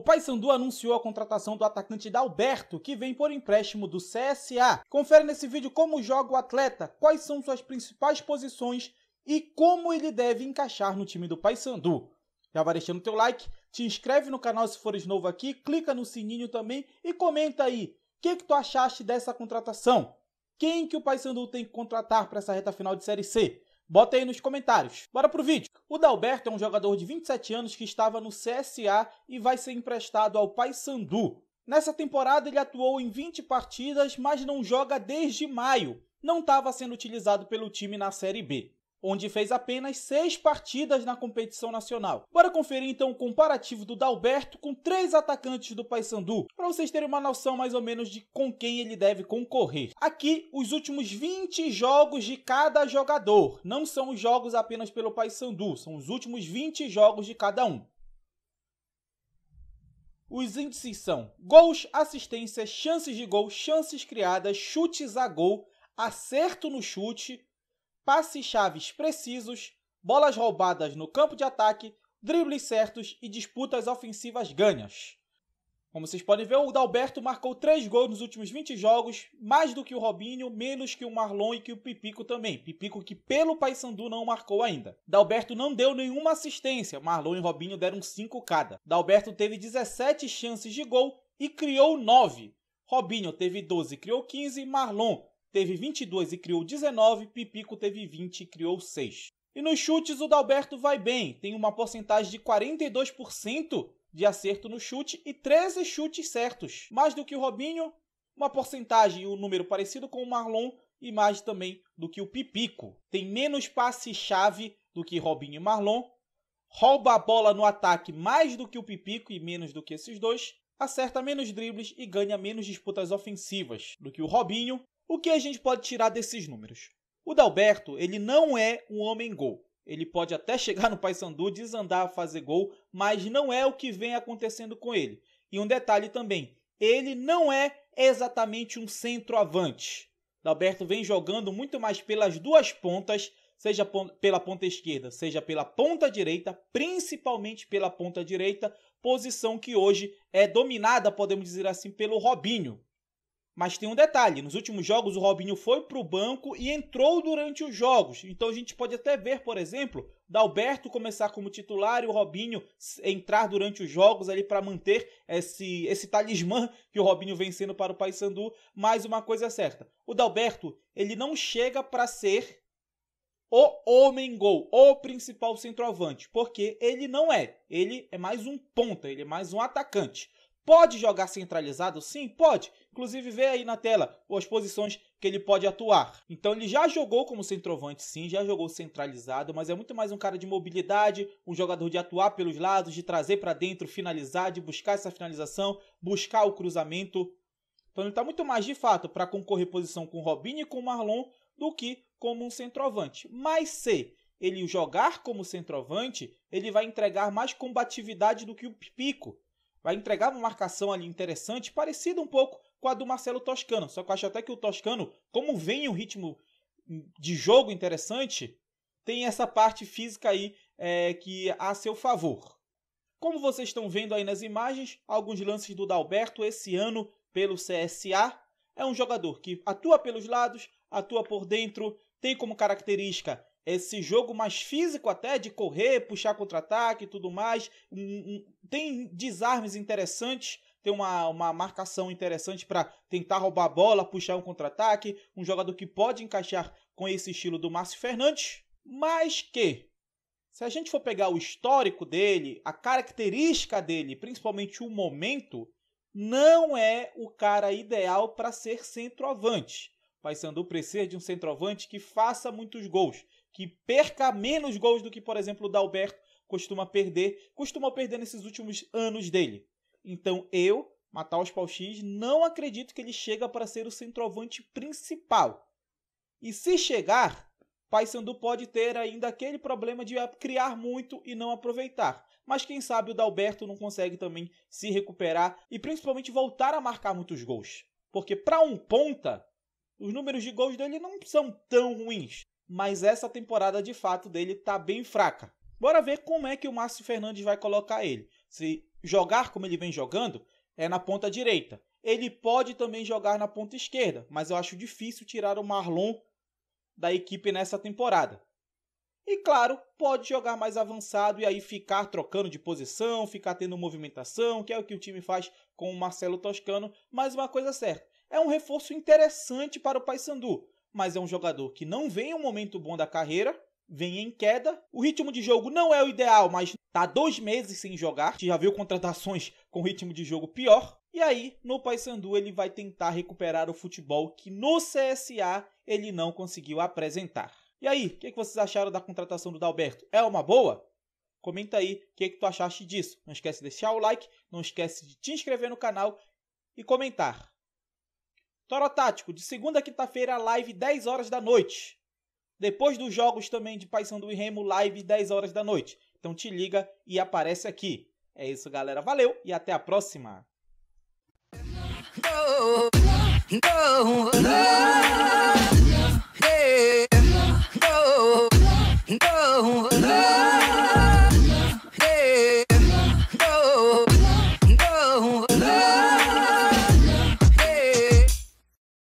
O Paysandu anunciou a contratação do atacante Dalberto, que vem por empréstimo do CSA. Confere nesse vídeo como joga o atleta, quais são suas principais posições e como ele deve encaixar no time do Paysandu. Já vai deixando teu like, te inscreve no canal se fores novo aqui, clica no sininho também e comenta aí, o que, que tu achaste dessa contratação? Quem que o Paysandu tem que contratar para essa reta final de Série C? Bota aí nos comentários. Bora pro vídeo. O Dalberto é um jogador de 27 anos que estava no CSA e vai ser emprestado ao Paysandu. Nessa temporada ele atuou em 20 partidas, mas não joga desde maio. Não estava sendo utilizado pelo time na Série B onde fez apenas seis partidas na competição nacional. Bora conferir então o comparativo do Dalberto com três atacantes do Paysandu, para vocês terem uma noção mais ou menos de com quem ele deve concorrer. Aqui, os últimos 20 jogos de cada jogador, não são os jogos apenas pelo Paysandu, são os últimos 20 jogos de cada um. Os índices são gols, assistências, chances de gol, chances criadas, chutes a gol, acerto no chute, passes-chaves precisos, bolas roubadas no campo de ataque, dribles certos e disputas ofensivas ganhas. Como vocês podem ver, o Dalberto marcou 3 gols nos últimos 20 jogos, mais do que o Robinho, menos que o Marlon e que o Pipico também. Pipico que pelo Paysandu não marcou ainda. Dalberto não deu nenhuma assistência, Marlon e Robinho deram 5 cada. Dalberto teve 17 chances de gol e criou 9. Robinho teve 12 criou 15, Marlon teve 22 e criou 19, Pipico teve 20 e criou 6. E nos chutes o Dalberto vai bem, tem uma porcentagem de 42% de acerto no chute e 13 chutes certos. Mais do que o Robinho, uma porcentagem e um número parecido com o Marlon e mais também do que o Pipico. Tem menos passe-chave do que Robinho e Marlon, rouba a bola no ataque mais do que o Pipico e menos do que esses dois, acerta menos dribles e ganha menos disputas ofensivas do que o Robinho, o que a gente pode tirar desses números? O Dalberto, ele não é um homem gol. Ele pode até chegar no Paysandu, desandar a fazer gol, mas não é o que vem acontecendo com ele. E um detalhe também, ele não é exatamente um centroavante. Dalberto vem jogando muito mais pelas duas pontas, seja pela ponta esquerda, seja pela ponta direita, principalmente pela ponta direita, posição que hoje é dominada, podemos dizer assim, pelo Robinho, mas tem um detalhe: nos últimos jogos o Robinho foi para o banco e entrou durante os jogos. Então a gente pode até ver, por exemplo, Dalberto começar como titular e o Robinho entrar durante os jogos ali para manter esse, esse talismã que o Robinho vem sendo para o Paysandu. Mas uma coisa é certa: o Dalberto ele não chega para ser o homem gol, o principal centroavante, porque ele não é. Ele é mais um ponta, ele é mais um atacante. Pode jogar centralizado? Sim, pode. Inclusive, vê aí na tela as posições que ele pode atuar. Então, ele já jogou como centroavante, sim, já jogou centralizado, mas é muito mais um cara de mobilidade, um jogador de atuar pelos lados, de trazer para dentro, finalizar, de buscar essa finalização, buscar o cruzamento. Então, ele está muito mais de fato para concorrer posição com o Robinho e com o Marlon do que como um centroavante. Mas se ele jogar como centroavante, ele vai entregar mais combatividade do que o Pipico Vai entregar uma marcação ali interessante, parecida um pouco com a do Marcelo Toscano. Só que eu acho até que o Toscano, como vem um ritmo de jogo interessante, tem essa parte física aí é, que é a seu favor. Como vocês estão vendo aí nas imagens, alguns lances do Dalberto esse ano pelo CSA. É um jogador que atua pelos lados, atua por dentro, tem como característica esse jogo mais físico até, de correr, puxar contra-ataque e tudo mais. Tem desarmes interessantes, tem uma, uma marcação interessante para tentar roubar a bola, puxar um contra-ataque. Um jogador que pode encaixar com esse estilo do Márcio Fernandes, mas que, se a gente for pegar o histórico dele, a característica dele, principalmente o momento, não é o cara ideal para ser centroavante. Paysandu precisa de um centroavante que faça muitos gols, que perca menos gols do que, por exemplo, o Dalberto costuma perder, costuma perder nesses últimos anos dele. Então eu, Matheus Pauxis, não acredito que ele chega para ser o centroavante principal. E se chegar, Paysandu pode ter ainda aquele problema de criar muito e não aproveitar. Mas quem sabe o Dalberto não consegue também se recuperar e principalmente voltar a marcar muitos gols. Porque para um ponta, os números de gols dele não são tão ruins mas essa temporada de fato dele tá bem fraca. Bora ver como é que o Márcio Fernandes vai colocar ele. Se jogar como ele vem jogando, é na ponta direita. Ele pode também jogar na ponta esquerda, mas eu acho difícil tirar o Marlon da equipe nessa temporada. E claro, pode jogar mais avançado e aí ficar trocando de posição, ficar tendo movimentação, que é o que o time faz com o Marcelo Toscano, mas uma coisa é certa, é um reforço interessante para o Paysandu mas é um jogador que não vem em um momento bom da carreira, vem em queda. O ritmo de jogo não é o ideal, mas tá dois meses sem jogar. A gente já viu contratações com ritmo de jogo pior. E aí, no Paysandu, ele vai tentar recuperar o futebol que no CSA ele não conseguiu apresentar. E aí, o que, é que, vocês acharam da contratação do Dalberto? É uma boa? Comenta aí o que, é que tu achaste disso. Não esquece de deixar o like, não esquece de te inscrever no canal e comentar. Toro Tático, de segunda a quinta-feira, live 10 horas da noite. Depois dos jogos também de Paixão do Remo, live 10 horas da noite. Então te liga e aparece aqui. É isso, galera. Valeu e até a próxima.